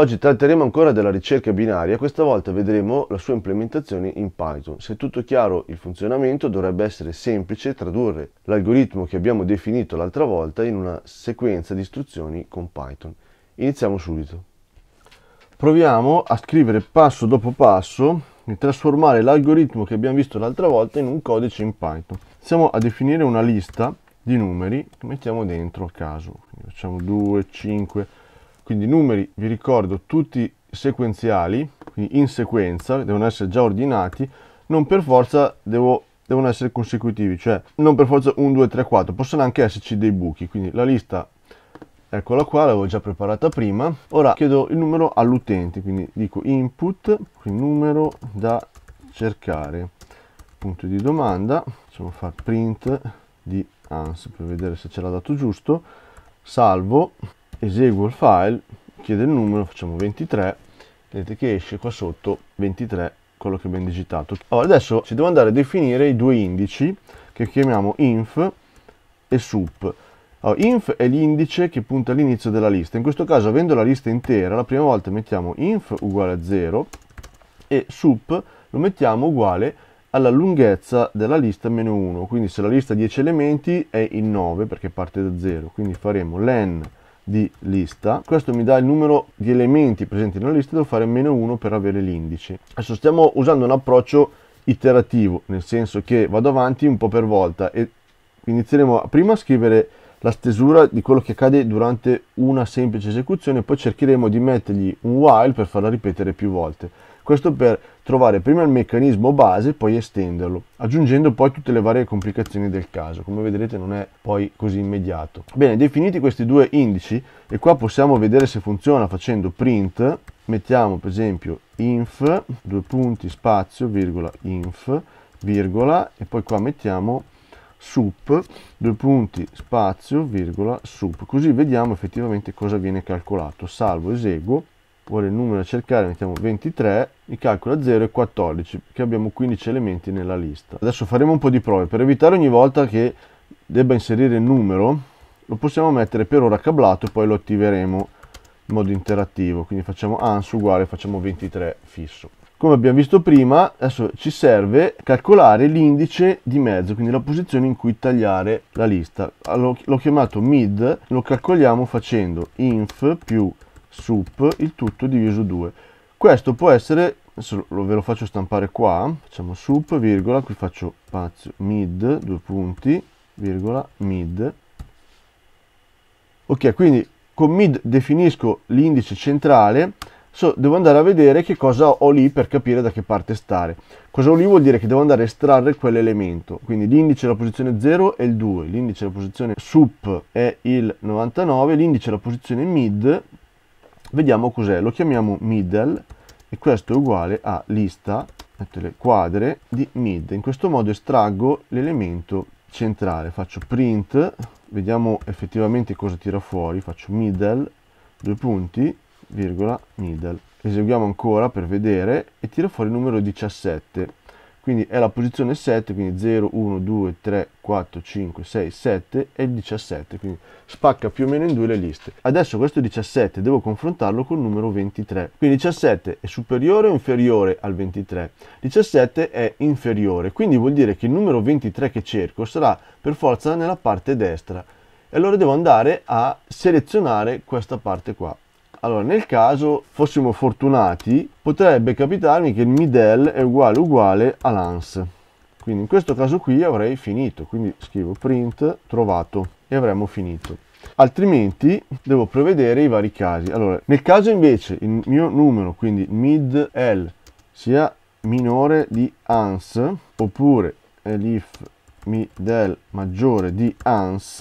Oggi tratteremo ancora della ricerca binaria, questa volta vedremo la sua implementazione in Python. Se è tutto chiaro il funzionamento dovrebbe essere semplice tradurre l'algoritmo che abbiamo definito l'altra volta in una sequenza di istruzioni con Python. Iniziamo subito. Proviamo a scrivere passo dopo passo e trasformare l'algoritmo che abbiamo visto l'altra volta in un codice in Python. Siamo a definire una lista di numeri che mettiamo dentro a caso. Quindi facciamo 2, 5, quindi numeri, vi ricordo, tutti sequenziali, quindi in sequenza, devono essere già ordinati, non per forza devo, devono essere consecutivi, cioè non per forza 1, 2, 3, 4, possono anche esserci dei buchi, quindi la lista eccola qua, l'avevo già preparata prima, ora chiedo il numero all'utente, quindi dico input, quindi numero da cercare, punto di domanda, facciamo fare print di ans per vedere se ce l'ha dato giusto, salvo, eseguo il file, chiede il numero, facciamo 23, vedete che esce qua sotto 23 quello che abbiamo digitato. Allora, adesso ci devo andare a definire i due indici che chiamiamo inf e sup. Allora, inf è l'indice che punta all'inizio della lista, in questo caso avendo la lista intera, la prima volta mettiamo inf uguale a 0 e sup lo mettiamo uguale alla lunghezza della lista meno 1, quindi se la lista ha 10 elementi è il 9 perché parte da 0, quindi faremo len di lista. Questo mi dà il numero di elementi presenti nella lista, devo fare meno 1 per avere l'indice. Adesso stiamo usando un approccio iterativo, nel senso che vado avanti un po' per volta e inizieremo prima a scrivere la stesura di quello che accade durante una semplice esecuzione, poi cercheremo di mettergli un while per farla ripetere più volte. Questo per trovare prima il meccanismo base e poi estenderlo, aggiungendo poi tutte le varie complicazioni del caso. Come vedrete non è poi così immediato. Bene, definiti questi due indici, e qua possiamo vedere se funziona facendo print, mettiamo per esempio inf, due punti, spazio, virgola, inf, virgola, e poi qua mettiamo sup, due punti, spazio, virgola, sup. Così vediamo effettivamente cosa viene calcolato. Salvo, eseguo vuole il numero a cercare mettiamo 23 mi calcola 0 e 14 perché abbiamo 15 elementi nella lista adesso faremo un po' di prove per evitare ogni volta che debba inserire il numero lo possiamo mettere per ora cablato e poi lo attiveremo in modo interattivo quindi facciamo ans uguale facciamo 23 fisso come abbiamo visto prima adesso ci serve calcolare l'indice di mezzo quindi la posizione in cui tagliare la lista l'ho chiamato mid lo calcoliamo facendo inf più sup, il tutto diviso 2. Questo può essere, lo, ve lo faccio stampare qua, facciamo sup, virgola, qui faccio spazio mid, due punti, virgola, mid. Ok, quindi con mid definisco l'indice centrale, so, devo andare a vedere che cosa ho lì per capire da che parte stare. Cosa ho lì vuol dire che devo andare a estrarre quell'elemento, quindi l'indice alla posizione 0 è il 2, l'indice alla posizione sup è il 99, l'indice alla posizione mid vediamo cos'è, lo chiamiamo middle e questo è uguale a lista, mettele quadre, di mid. In questo modo estraggo l'elemento centrale, faccio print, vediamo effettivamente cosa tira fuori, faccio middle, due punti, virgola, middle. Eseguiamo ancora per vedere e tira fuori il numero 17 quindi è la posizione 7, quindi 0, 1, 2, 3, 4, 5, 6, 7 e il 17, quindi spacca più o meno in due le liste. Adesso questo 17 devo confrontarlo col numero 23, quindi 17 è superiore o inferiore al 23? 17 è inferiore, quindi vuol dire che il numero 23 che cerco sarà per forza nella parte destra e allora devo andare a selezionare questa parte qua. Allora, nel caso fossimo fortunati, potrebbe capitarmi che il middle è uguale uguale a lance. Quindi in questo caso qui avrei finito, quindi scrivo print trovato e avremmo finito altrimenti devo prevedere i vari casi. Allora, nel caso invece il mio numero, quindi mid L, sia minore di ans, oppure elif mid L maggiore di ans,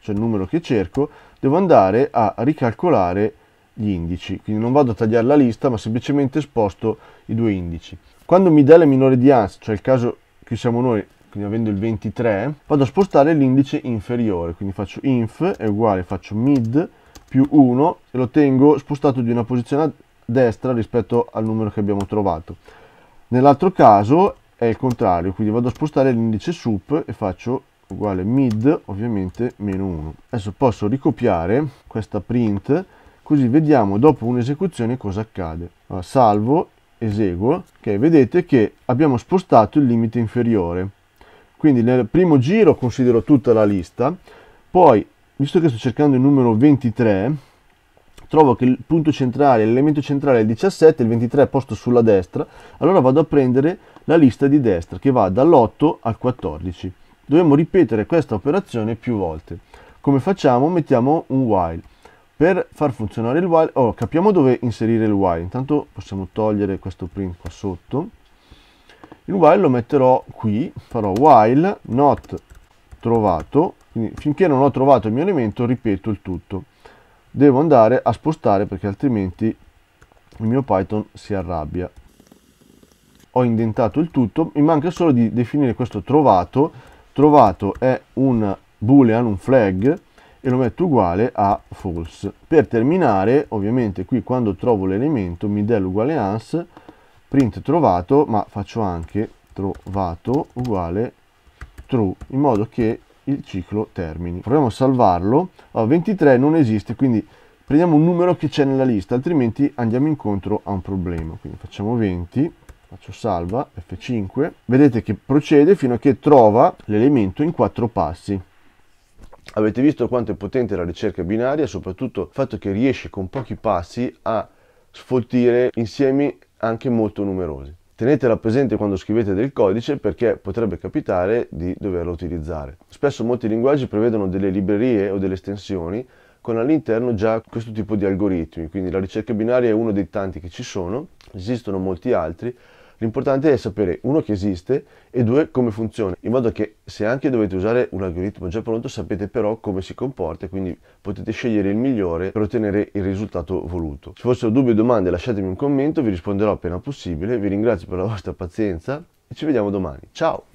cioè il numero che cerco, devo andare a ricalcolare gli indici, quindi non vado a tagliare la lista ma semplicemente sposto i due indici. Quando mi dà la minore di ans, cioè il caso che siamo noi, quindi avendo il 23, vado a spostare l'indice inferiore, quindi faccio inf è uguale, faccio mid più 1 e lo tengo spostato di una posizione a destra rispetto al numero che abbiamo trovato. Nell'altro caso è il contrario, quindi vado a spostare l'indice sup e faccio uguale mid ovviamente meno 1. Adesso posso ricopiare questa print così vediamo dopo un'esecuzione cosa accade. Allora, salvo, eseguo, ok, vedete che abbiamo spostato il limite inferiore. Quindi nel primo giro considero tutta la lista, poi, visto che sto cercando il numero 23, trovo che il punto centrale, l'elemento centrale è il 17, il 23 è posto sulla destra, allora vado a prendere la lista di destra che va dall'8 al 14. Dobbiamo ripetere questa operazione più volte. Come facciamo? Mettiamo un while per far funzionare il while, oh, capiamo dove inserire il while, intanto possiamo togliere questo print qua sotto. Il while lo metterò qui, farò while not trovato, quindi finché non ho trovato il mio elemento ripeto il tutto. Devo andare a spostare perché altrimenti il mio Python si arrabbia. Ho indentato il tutto, mi manca solo di definire questo trovato. Trovato è un boolean, un flag, e lo metto uguale a false. Per terminare, ovviamente qui quando trovo l'elemento mi dà l'ugualeance print trovato, ma faccio anche trovato uguale true, in modo che il ciclo termini. Proviamo a salvarlo. Allora, 23 non esiste, quindi prendiamo un numero che c'è nella lista, altrimenti andiamo incontro a un problema. Quindi facciamo 20, faccio salva, F5. Vedete che procede fino a che trova l'elemento in quattro passi. Avete visto quanto è potente la ricerca binaria, soprattutto il fatto che riesce con pochi passi a sfoltire insiemi anche molto numerosi. Tenetela presente quando scrivete del codice perché potrebbe capitare di doverlo utilizzare. Spesso molti linguaggi prevedono delle librerie o delle estensioni con all'interno già questo tipo di algoritmi, quindi la ricerca binaria è uno dei tanti che ci sono, esistono molti altri, L'importante è sapere, uno, che esiste e due, come funziona, in modo che se anche dovete usare un algoritmo già pronto sapete però come si comporta e quindi potete scegliere il migliore per ottenere il risultato voluto. Se fossero dubbi o domande lasciatemi un commento, vi risponderò appena possibile, vi ringrazio per la vostra pazienza e ci vediamo domani. Ciao!